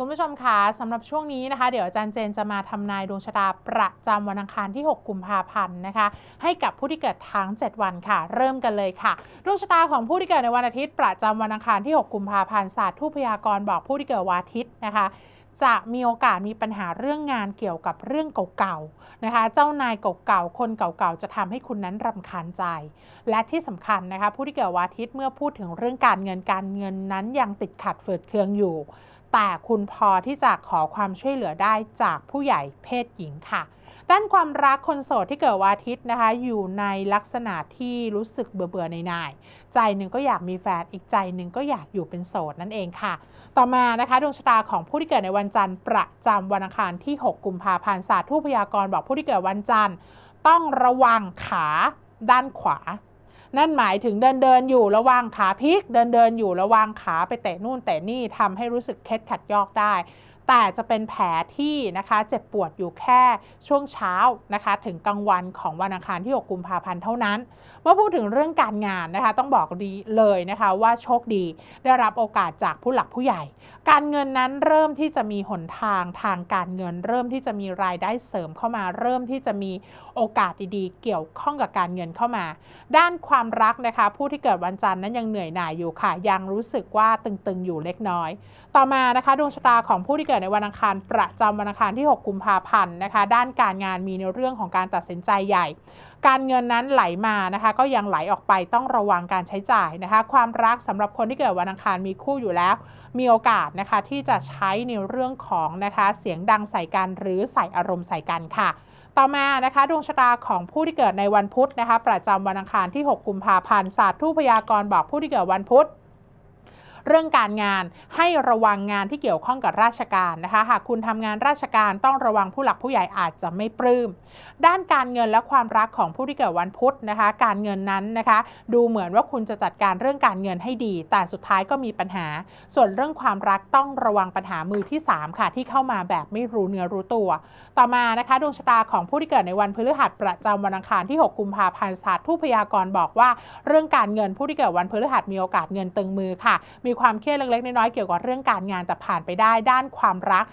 คุณผู้ชมคะสำหรับช่วงนี้นะคะเดี๋ยวอาจารย์เจนจะมาทำนายดวงชะตาประจำวันอังคารที่ 6 กุมภาพันธ์นะคะให้กับผู้ที่เกิดทั้ง 7 วันค่ะ เริ่มกันเลยค่ะดวงชะตาของผู้ที่เกิดในวันอาทิตย์ ประจำวันอังคารที่ 6 กุมภาพันธ์ศาสตร์ทูพยากรบอกผู้ที่เกิดวันอาทิตย์นะคะจะมีโอกาสมีปัญหาเรื่องงานเกี่ยวกับเรื่องเก่าๆนะคะ เจ้านายเก่าๆคนเก่าๆจะทำให้คุณนั้นรำคาญใจ และที่สำคัญนะคะผู้ที่เกิดวันอาทิตย์เมื่อพูดถึงเรื่องการเงินการเงินนั้นยังติดขัดเฟอดเคืองอยู่แต่คุณพอที่จะขอความช่วยเหลือได้จากผู้ใหญ่เพศหญิงค่ะ ด้านความรักคนโสดที่เกิดวันอาทิตย์นะคะอยู่ในลักษณะที่รู้สึกเบื่อๆในนาย ใจหนึ่งก็อยากมีแฟน อีกใจหนึ่งก็อยากอยู่เป็นโสดนั่นเองค่ะ ต่อมานะคะดวงชะตาของผู้ที่เกิดในวันจันทร์ ประจำวันอังคารที่ 6 กุมภาพันธ์ศาสตร์ทูพยากรณ์บอกผู้ที่เกิดวันจันทร์ต้องระวังขาด้านขวานั่นหมายถึงเดินเดินอยู่ระวังขาพลิก เดินเดินอยู่ระวังขาไปแตะนู่นแตะนี่ทำให้รู้สึกเคล็ดขัดยอกได้แต่จะเป็นแผลที่นะคะเจ็บปวดอยู่แค่ช่วงเช้านะคะถึงกลางวันของวันอังคารที่6กุมภาพันธ์เท่านั้น เมื่อพูดถึงเรื่องการงานนะคะ ต้องบอกดีเลยนะคะว่าโชคดี ได้รับโอกาสจากผู้หลักผู้ใหญ่ การเงินนั้นเริ่มที่จะมีหนทางทางการเงินเริ่มที่จะมีรายได้เสริมเข้ามาเริ่มที่จะมีโอกาสดีๆ เกี่ยวข้องกับการเงินเข้ามา ด้านความรักนะคะผู้ที่เกิดวันจันทร์นั้นยังเหนื่อยหน่ายอยู่ค่ะ ยังรู้สึกว่าตึงๆอยู่เล็กน้อย ต่อมานะคะดวงชะตาของผู้ที่กิดในวันอังคาร ประจำวันอังคารที่ 6 กุมภาพันธ์ นะคะ ด้านการงานมีในเรื่องของการตัดสินใจใหญ่ การเงินนั้นไหลมานะคะ ก็ยังไหลออกไปต้องระวังการใช้จ่ายนะคะ ความรักสำหรับคนที่เกิดวันอังคารมีคู่อยู่แล้ว มีโอกาสนะคะ ที่จะใช้ในเรื่องของนะคะ เสียงดังใส่กันหรือใส่อารมณ์ใส่กันค่ะ ต่อมานะคะ ดวงชะตาของผู้ที่เกิดในวันพุธนะคะ ประจำวันอังคารที่ 6 กุมภาพันธ์ศาสตร์ทูพยากรณ์บอกผู้ที่เกิดวันพุธเรื่องการงานให้ระวังงานที่เกี่ยวข้องกับราชการนะคะ หากคุณทำงานราชการต้องระวังผู้หลักผู้ใหญ่อาจจะไม่ปลื้มด้านการเงินและความรักของผู้ที่เกิดวันพุธนะคะ การเงินนั้นนะคะ ดูเหมือนว่าคุณจะจัดการเรื่องการเงินให้ดี แต่สุดท้ายก็มีปัญหา ส่วนเรื่องความรักต้องระวังปัญหามือที่ 3 ค่ะ ที่เข้ามาแบบไม่รู้เนื้อรู้ตัว ต่อมานะคะ ดวงชะตาของผู้ที่เกิดในวันพฤหัสประจำวันอังคารที่ 6 กุมภาพันธ์ศาสตร์ผู้พยากรณ์บอกว่า เรื่องการเงินผู้ที่เกิดวันพฤหัสมีโอกาสเงินตึงมือค่ะมีมีความเครียดเล็กๆน้อยๆเกี่ยวกับเรื่องการงานแต่ผ่านไปได้ ด้านความรัก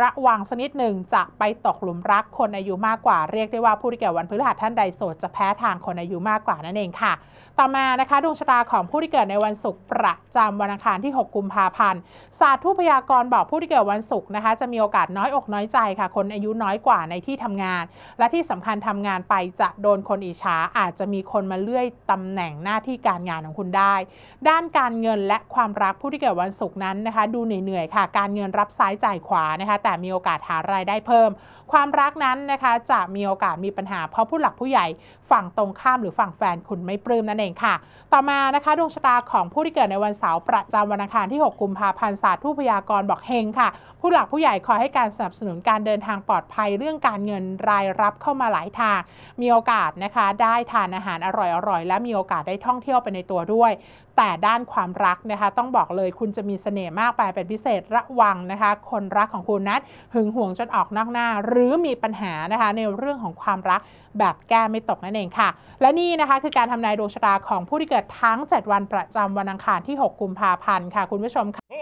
ระวังสักนิดหนึ่งจะไปตกหลุมรักคนอายุมากกว่าเรียกได้ว่าผู้ที่เกิดวันพฤหัสท่านใดโสดจะแพ้ทางคนอายุมากกว่านั่นเองค่ะ ต่อมานะคะดวงชะตาของผู้ที่เกิดในวันศุกร์ประจำวันอังคารที่ 6 กุมภาพันธ์ศาสตร์ทุพยากรบอกผู้ที่เกิดวันศุกร์นะคะจะมีโอกาสน้อยอกน้อยใจค่ะ คนอายุน้อยกว่าในที่ทำงาน และที่สำคัญทำงานไปจะโดนคนอิจฉาอาจจะมีคนมาเลื่อยตำแหน่งหน้าที่การงานของคุณได้ ด้านการเงินและความรัักผู้ที่เกิดวันศุกร์นั้นนะคะดูเหนื่อยๆค่ะ การเงินรับซ้ายจ่ายขวานะคะ แต่มีโอกาสหารายได้เพิ่ม ความรักนั้นนะคะจะมีโอกาสมีปัญหา เพราะผู้หลักผู้ใหญ่ฝั่งตรงข้ามหรือฝั่งแฟนคุณไม่ปลื้มนั่นเองค่ะ ต่อมานะคะดวงชะตาของผู้ที่เกิดในวันเสาร์ประจำวันอังคารที่ 6 กุมภาพันธ์ศาสตร์ทูพยากรบอกเฮงค่ะ ผู้หลักผู้ใหญ่คอยให้การสนับสนุนการเดินทางปลอดภัยเรื่องการเงินรายรับเข้ามาหลายทาง มีโอกาสนะคะ ได้ทานอาหารอร่อยๆและมีโอกาสได้ท่องเที่ยวไปในตัวด้วย แต่ด้านความรักนะคะต้องบอกเลยคุณจะมีเสน่ห์มากไปเป็นพิเศษระวังนะคะ คนรักของคุณนั้นหึงหวงจนออกนอกหน้า หรือมีปัญหานะคะในเรื่องของความรักแบบแก้ไม่ตกนั่นเองค่ะ และนี่นะคะคือการทำนายดวงชะตาของผู้ที่เกิดทั้ง 7 วันประจำวันอังคารที่ 6 กุมภาพันธ์ค่ะคุณผู้ชมค่ะ